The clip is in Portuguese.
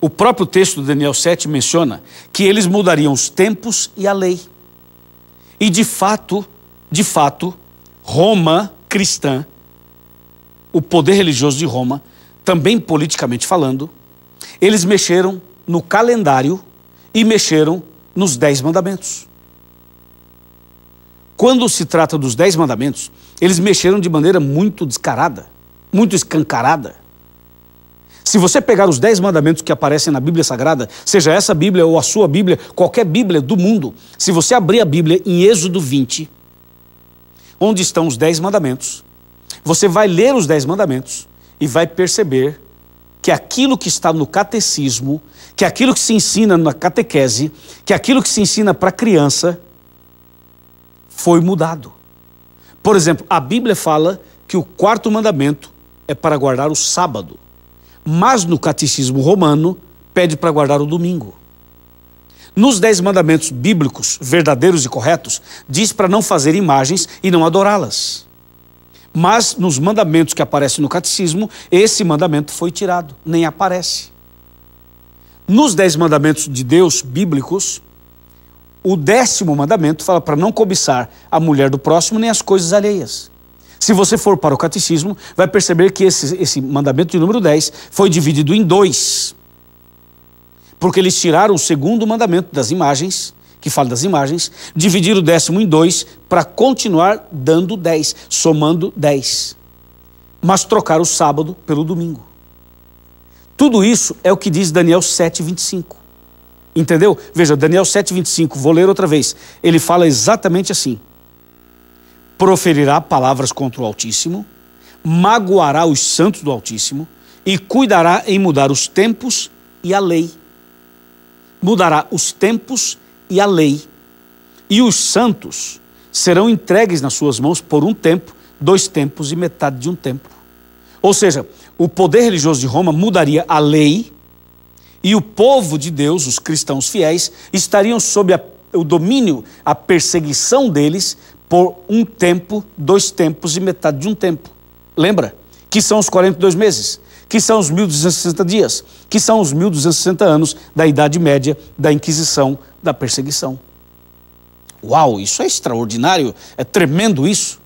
O próprio texto de Daniel 7 menciona que eles mudariam os tempos e a lei. E de fato, de fato, Roma cristã, o poder religioso de Roma, também politicamente falando, eles mexeram no calendário e mexeram nos dez mandamentos. Quando se trata dos dez mandamentos, eles mexeram de maneira muito descarada, muito escancarada. Se você pegar os dez mandamentos que aparecem na Bíblia Sagrada, seja essa Bíblia ou a sua Bíblia, qualquer Bíblia do mundo, se você abrir a Bíblia em Êxodo 20, onde estão os dez mandamentos, você vai ler os dez mandamentos e vai perceber que aquilo que está no catecismo, que aquilo que se ensina na catequese, que aquilo que se ensina para criança, foi mudado. Por exemplo, a Bíblia fala que o quarto mandamento é para guardar o sábado. Mas no catecismo romano, pede para guardar o domingo. Nos dez mandamentos bíblicos, verdadeiros e corretos, diz para não fazer imagens e não adorá-las. Mas nos mandamentos que aparecem no catecismo, esse mandamento foi tirado, nem aparece. Nos dez mandamentos de Deus bíblicos, o décimo mandamento fala para não cobiçar a mulher do próximo nem as coisas alheias. Se você for para o catecismo, vai perceber que esse, esse mandamento de número 10 foi dividido em dois. Porque eles tiraram o segundo mandamento das imagens, que fala das imagens, dividiram o décimo em dois para continuar dando 10, somando 10. Mas trocaram o sábado pelo domingo. Tudo isso é o que diz Daniel 7,25. Entendeu? Veja, Daniel 7,25, vou ler outra vez. Ele fala exatamente assim proferirá palavras contra o Altíssimo, magoará os santos do Altíssimo e cuidará em mudar os tempos e a lei. Mudará os tempos e a lei. E os santos serão entregues nas suas mãos por um tempo, dois tempos e metade de um tempo. Ou seja, o poder religioso de Roma mudaria a lei e o povo de Deus, os cristãos fiéis, estariam sob a, o domínio, a perseguição deles por um tempo, dois tempos e metade de um tempo. Lembra? Que são os 42 meses, que são os 1260 dias, que são os 1260 anos da Idade Média, da Inquisição, da perseguição. Uau, isso é extraordinário, é tremendo isso.